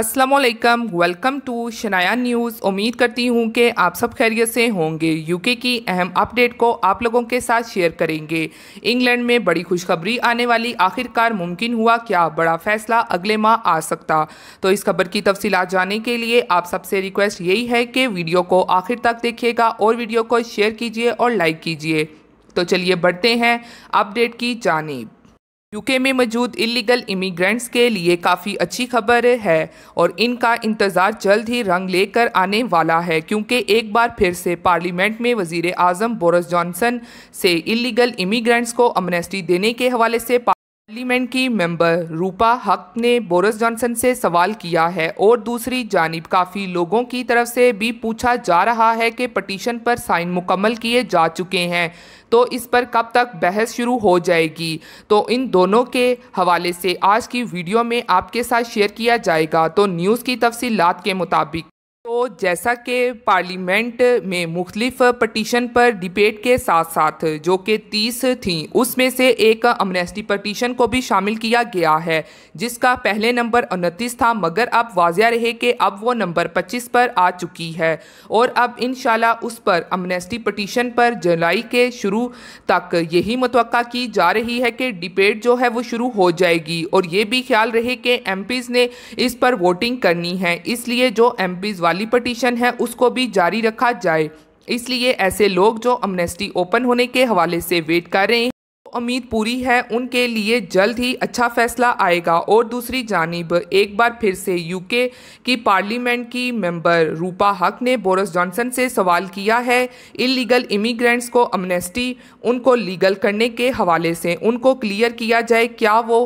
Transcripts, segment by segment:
वालेकुम welcome to Shanaya news उम्मीद करती हूँ कि आप सब खैरियत से होंगे यूके की अहम अपडेट को आप लोगों के साथ शेयर करेंगे इंग्लैंड में बड़ी खुशखबरी आने वाली आखिरकार मुमकिन हुआ क्या बड़ा फैसला अगले माह आ सकता तो इस खबर की तफसीत जानने के लिए आप सबसे रिक्वेस्ट यही है कि वीडियो को आखिर तक देखिएगा और वीडियो को शेयर कीजिए और लाइक कीजिए तो चलिए बढ़ते हैं अपडेट की जानब यूके में मौजूद इलीगल इमिग्रेंट्स के लिए काफ़ी अच्छी खबर है और इनका इंतज़ार जल्द ही रंग लेकर आने वाला है क्योंकि एक बार फिर से पार्लियामेंट में वजीर आजम बोरस जॉनसन से इलीगल इमिग्रेंट्स को अमनेस्टी देने के हवाले से पार्लियामेंट की मेंबर रूपा हक ने बोरिस जॉनसन से सवाल किया है और दूसरी जानब काफ़ी लोगों की तरफ से भी पूछा जा रहा है कि पटिशन पर साइन मुकम्मल किए जा चुके हैं तो इस पर कब तक बहस शुरू हो जाएगी तो इन दोनों के हवाले से आज की वीडियो में आपके साथ शेयर किया जाएगा तो न्यूज़ की तफसीत के मुताबिक जैसा कि पार्लियामेंट में मुख्तलिफ पटिशन पर डिबेट के साथ साथ जो कि तीस थी उसमें से एक अमनेस्टी पटिशन को भी शामिल किया गया है जिसका पहले नंबर उनतीस था मगर अब वाजिया रहे कि अब वो नंबर पच्चीस पर आ चुकी है और अब इन उस पर अमनेस्टी पटिशन पर जुलाई के शुरू तक यही मुतव की जा रही है कि डिबेट जो है वो शुरू हो जाएगी और ये भी ख्याल रहे कि एम ने इस पर वोटिंग करनी है इसलिए जो एम वाली जारी पटिशन है उसको भी जारी रखा जाए इसलिए ऐसे लोग जो अमनेस्टी ओपन होने के हवाले से वेट कर रहे हैं तो उम्मीद पूरी है उनके लिए जल्द ही अच्छा फैसला आएगा और दूसरी जानब एक बार फिर से यूके की पार्लियामेंट की मेंबर रूपा हक ने बोरिस जॉनसन से सवाल किया है इलीगल इमिग्रेंट्स को अमनेस्टी उनको लीगल करने के हवाले से उनको क्लियर किया जाए क्या वो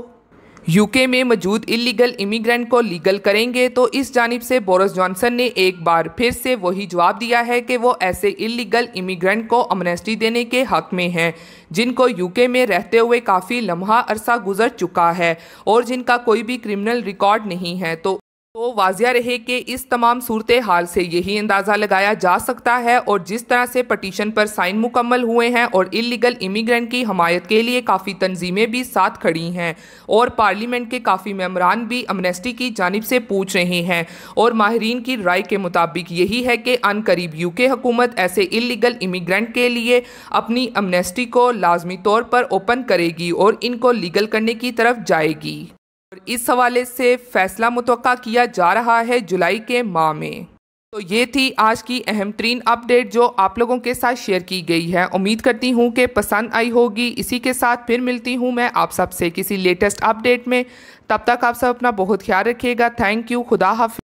यूके में मौजूद इलीगल इमिग्रेंट को लीगल करेंगे तो इस जानब से बोरिस जॉनसन ने एक बार फिर से वही जवाब दिया है कि वो ऐसे इलीगल इमिग्रेंट को अमनेस्टी देने के हक में हैं जिनको यूके में रहते हुए काफ़ी लम्हा अरसा गुजर चुका है और जिनका कोई भी क्रिमिनल रिकॉर्ड नहीं है तो तो वाजिया रहे कि इस तमाम सूरत हाल से यही अंदाज़ा लगाया जा सकता है और जिस तरह से पटिशन पर साइन मुकम्मल हुए हैं और इलीगल इमिग्रेंट की हमायत के लिए काफ़ी तनजीमें भी साथ खड़ी हैं और पार्लियामेंट के काफ़ी मम्बरान भी अमनेस्टी की जानब से पूछ रहे हैं और माहरीन की राय के मुताबिक यही है कि अन करीब यू के हकूमत ऐसे इलीगल इमिग्रेंट के लिए अपनी अमनेस्टी को लाजमी तौर पर ओपन करेगी और इनको लीगल करने की तरफ जाएगी इस हवाले से फैसला मुतव किया जा रहा है जुलाई के माह में तो ये थी आज की अहम तरीन अपडेट जो आप लोगों के साथ शेयर की गई है उम्मीद करती हूँ कि पसंद आई होगी इसी के साथ फिर मिलती हूँ मैं आप सबसे किसी लेटेस्ट अपडेट में तब तक आप सब अपना बहुत ख्याल रखिएगा थैंक यू खुदा हाफि